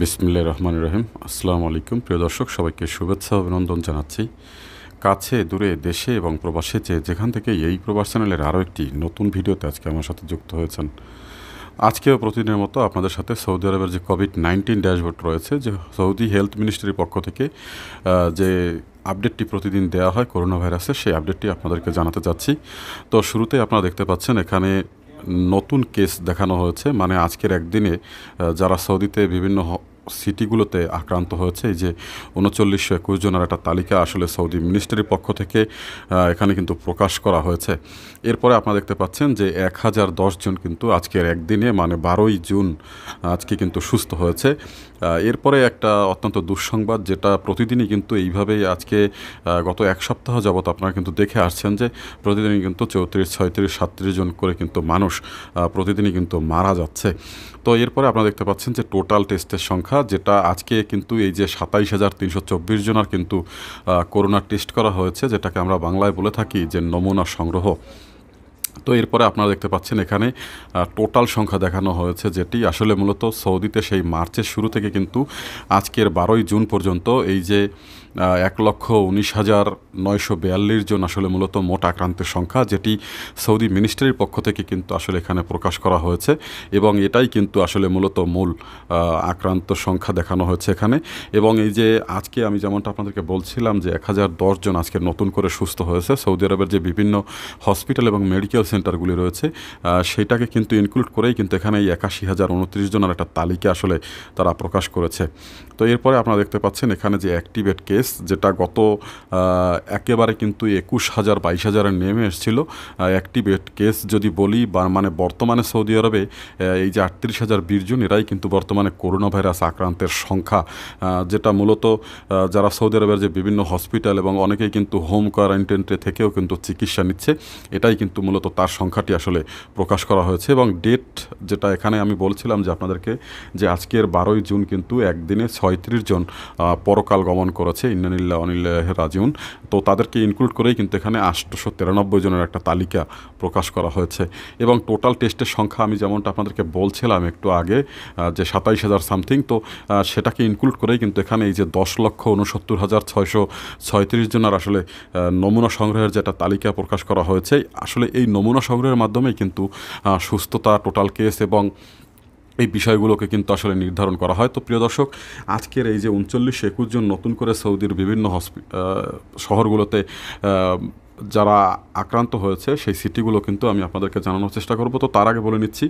বিসমিল্লা রহমান রহিম আসসালামু আলাইকুম প্রিয় দর্শক সবাইকে শুভেচ্ছা অভিনন্দন জানাচ্ছি কাছে দূরে দেশে এবং প্রবাসে যে যেখান থেকে এই প্রবাস চ্যানেলের আরও একটি নতুন ভিডিওতে আজকে আমার সাথে যুক্ত হয়েছেন আজকেও প্রতিদিনের মতো আপনাদের সাথে সৌদি আরবের যে কোভিড নাইন্টিন ড্যাশবোর্ড রয়েছে যে সৌদি হেলথ মিনিস্ট্রির পক্ষ থেকে যে আপডেটটি প্রতিদিন দেওয়া হয় করোনা ভাইরাসের সেই আপডেটটি আপনাদেরকে জানাতে চাচ্ছি তো শুরুতে আপনারা দেখতে পাচ্ছেন এখানে নতুন কেস দেখানো হয়েছে মানে আজকের একদিনে যারা সৌদিতে বিভিন্ন সিটিগুলোতে আক্রান্ত হয়েছে এই যে উনচল্লিশশো একুশ জনের একটা তালিকা আসলে সৌদি মিনিস্ট্রির পক্ষ থেকে এখানে কিন্তু প্রকাশ করা হয়েছে এরপরে আপনারা দেখতে পাচ্ছেন যে এক হাজার জন কিন্তু আজকের একদিনে মানে বারোই জুন আজকে কিন্তু সুস্থ হয়েছে এরপরে একটা অত্যন্ত দুঃসংবাদ যেটা প্রতিদিনই কিন্তু এইভাবেই আজকে গত এক সপ্তাহ যাবৎ আপনারা কিন্তু দেখে আসছেন যে প্রতিদিনই কিন্তু চৌত্রিশ ছয়ত্রিশ সাতত্রিশ জন করে কিন্তু মানুষ প্রতিদিনই কিন্তু মারা যাচ্ছে তো এরপরে আপনারা দেখতে পাচ্ছেন যে টোটাল টেস্টের সংখ্যা যেটা আজকে কিন্তু এই যে সাতাইশ হাজার তিনশো চব্বিশ জনার কিন্তু করোনা টেস্ট করা হয়েছে যেটাকে আমরা বাংলায় বলে থাকি যে নমুনা সংগ্রহ তো এরপরে আপনারা দেখতে পাচ্ছেন এখানে টোটাল সংখ্যা দেখানো হয়েছে যেটি আসলে মূলত সৌদিতে সেই মার্চের শুরু থেকে কিন্তু আজকের বারোই জুন পর্যন্ত এই যে এক লক্ষ উনিশ হাজার নয়শো বিয়াল্লিশ জন আসলে মূলত মোট আক্রান্তের সংখ্যা যেটি সৌদি মিনিস্ট্রির পক্ষ থেকে কিন্তু আসলে এখানে প্রকাশ করা হয়েছে এবং এটাই কিন্তু আসলে মূলত মূল আক্রান্ত সংখ্যা দেখানো হয়েছে এখানে এবং এই যে আজকে আমি যেমনটা আপনাদেরকে বলছিলাম যে এক হাজার দশজন আজকে নতুন করে সুস্থ হয়েছে সৌদি আরবের যে বিভিন্ন হসপিটাল এবং মেডিকেল সেন্টারগুলি রয়েছে সেটাকে কিন্তু ইনক্লুড করেই কিন্তু এখানে এই একাশি হাজার উনত্রিশ জনের একটা তালিকা আসলে তারা প্রকাশ করেছে তো এরপরে আপনারা দেখতে পাচ্ছেন এখানে যে অ্যাক্টিভেট কেস কেস যেটা গত একেবারে কিন্তু একুশ হাজার বাইশ হাজারের নেমে এসেছিলো অ্যাক্টিভেট কেস যদি বলি মানে বর্তমানে সৌদি আরবে এই যে আটত্রিশ হাজার বীরজন এরাই কিন্তু বর্তমানে করোনা ভাইরাস আক্রান্তের সংখ্যা যেটা মূলত যারা সৌদি আরবের যে বিভিন্ন হসপিটাল এবং অনেকেই কিন্তু হোম কোয়ারেন্টাইনে থেকেও কিন্তু চিকিৎসা নিচ্ছে এটাই কিন্তু মূলত তার সংখ্যাটি আসলে প্রকাশ করা হয়েছে এবং ডেট যেটা এখানে আমি বলছিলাম যে আপনাদেরকে যে আজকের বারোই জুন কিন্তু একদিনে ছয়ত্রিশ জন পরকাল গমন করেছে ইন্নানিল্লা অনিল্লাহ রাজিউন তো তাদেরকে ইনক্লুড করেই কিন্তু এখানে আটশো তিরানব্বই জনের একটা তালিকা প্রকাশ করা হয়েছে এবং টোটাল টেস্টের সংখ্যা আমি যেমনটা আপনাদেরকে বলছিলাম একটু আগে যে সাতাইশ হাজার সামথিং তো সেটাকে ইনক্লুড করেই কিন্তু এখানে এই যে দশ লক্ষ উনসত্তর হাজার ছয়শো ছয়ত্রিশ জনের আসলে নমুনা সংগ্রহের যেটা তালিকা প্রকাশ করা হয়েছে আসলে এই নমুনা সংগ্রহের মাধ্যমেই কিন্তু সুস্থতা টোটাল কেস এবং এই বিষয়গুলোকে কিন্তু আসলে নির্ধারণ করা হয় তো প্রিয় দর্শক আজকের এই যে উনচল্লিশ একুশ জন নতুন করে সৌদির বিভিন্ন হসপি শহরগুলোতে যারা আক্রান্ত হয়েছে সেই সিটিগুলো কিন্তু আমি আপনাদেরকে জানানোর চেষ্টা করব তো তার আগে বলে নিচ্ছি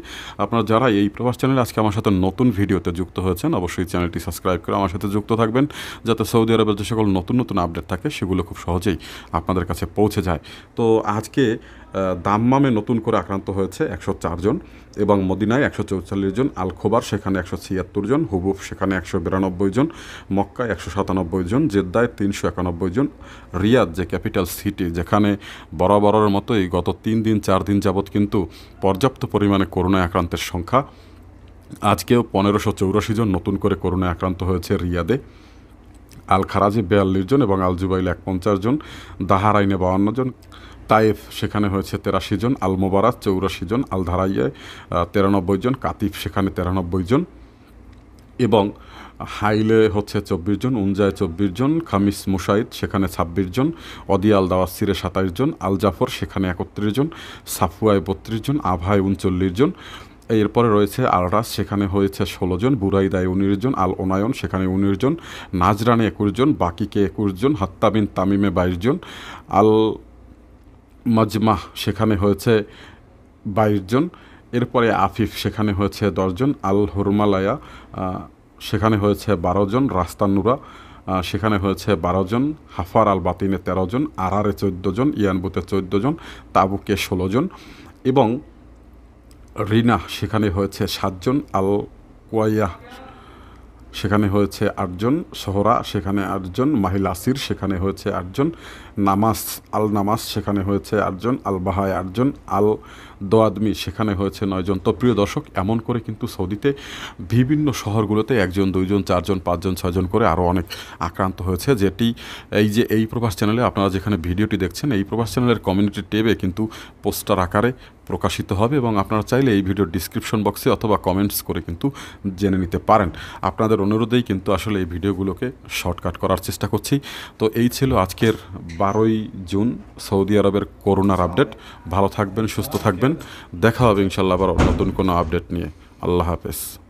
আপনারা যারা এই প্রবাস চ্যানেলে আজকে আমার সাথে নতুন ভিডিওতে যুক্ত হয়েছেন অবশ্যই চ্যানেলটি সাবস্ক্রাইব করে আমার সাথে যুক্ত থাকবেন যাতে সৌদি আরবের যে সকল নতুন নতুন আপডেট থাকে সেগুলো খুব সহজেই আপনাদের কাছে পৌঁছে যায় তো আজকে দাম্মামে নতুন করে আক্রান্ত হয়েছে একশো জন এবং মদিনায় একশো চৌচল্লিশ জন আলখোবার সেখানে একশো ছিয়াত্তর জন হুবুফ সেখানে একশো বিরানব্বই জন মক্কায় একশো সাতানব্বই জন জেদ্দায় তিনশো একানব্বই জন রিয়াদ যে ক্যাপিটাল সিটি যেখানে বরাবরের মতোই গত তিন দিন চার দিন যাবৎ কিন্তু পর্যাপ্ত পরিমাণে করোনায় আক্রান্তের সংখ্যা আজকেও পনেরোশো চৌরাশি জন নতুন করে করোনায় আক্রান্ত হয়েছে রিয়াদে আল খারাজি বিয়াল্লিশ জন এবং আল জুবাইল এক পঞ্চাশ জন দাহারাইনে বাউান্ন জন তাইফ সেখানে হয়েছে তেরাশি জন আল মোবারাত চৌরাশি জন আল ধারাইয়ায় তেরানব্বই জন কাতিফ সেখানে তেরানব্বই জন এবং হাইলে হচ্ছে চব্বিশ জন উনজায় চব্বিশ জন খামিস মুসাইদ সেখানে ছাব্বিশ জন অদিয়াল দাওয়াসিরে সাতাইশ জন আল জাফর সেখানে একত্রিশ জন সাফুয়ায় বত্রিশ জন আভায় উনচল্লিশ জন এরপরে রয়েছে আলরাস সেখানে হয়েছে ষোলো জন বুরাইদায় উনিশ জন আল ওনায়ন সেখানে উনিশ জন নাজরানে একুশ জন বাকিকে একুশ জন হাত্তাবিন তামিমে বাইশ জন আল মাজমাহ সেখানে হয়েছে বাইশ জন এরপরে আফিফ সেখানে হয়েছে দশজন আল হুরমালায়া সেখানে হয়েছে বারো জন রাস্তানুরা সেখানে হয়েছে বারো জন হাফার আল বাতিনে তেরো জন আরারে চোদ্দো জন ইয়ানবুতে চোদ্দো জন তাবুকে ষোলো জন এবং রিনা সেখানে হয়েছে সাতজন আল কোয়াইয়া সেখানে হয়েছে আটজন সোহরা সেখানে আটজন মাহিল আসির সেখানে হয়েছে আটজন নামাজ আল নামাজ সেখানে হয়েছে আটজন আল বাহায় আটজন আল দোয়াদমি সেখানে হয়েছে নয়জন তো প্রিয় দর্শক এমন করে কিন্তু সৌদিতে বিভিন্ন শহরগুলোতে একজন দুইজন চারজন পাঁচজন ছয়জন করে আরও অনেক আক্রান্ত হয়েছে যেটি এই যে এই প্রবাস চ্যানেলে আপনারা যেখানে ভিডিওটি দেখছেন এই প্রবাস চ্যানেলের কমিউনিটি টেবে কিন্তু পোস্টার আকারে প্রকাশিত হবে এবং আপনারা চাইলে এই ভিডিওর ডিসক্রিপশন বক্সে অথবা কমেন্টস করে কিন্তু জেনে নিতে পারেন আপনাদের আপনাদের অনুরোধেই কিন্তু আসলে এই ভিডিওগুলোকে শর্টকাট করার চেষ্টা করছি তো এই ছিল আজকের বারোই জুন সৌদি আরবের করোনার আপডেট ভালো থাকবেন সুস্থ থাকবেন দেখা হবে ইনশাল্লাহ আবার নতুন কোনো আপডেট নিয়ে আল্লাহ হাফেজ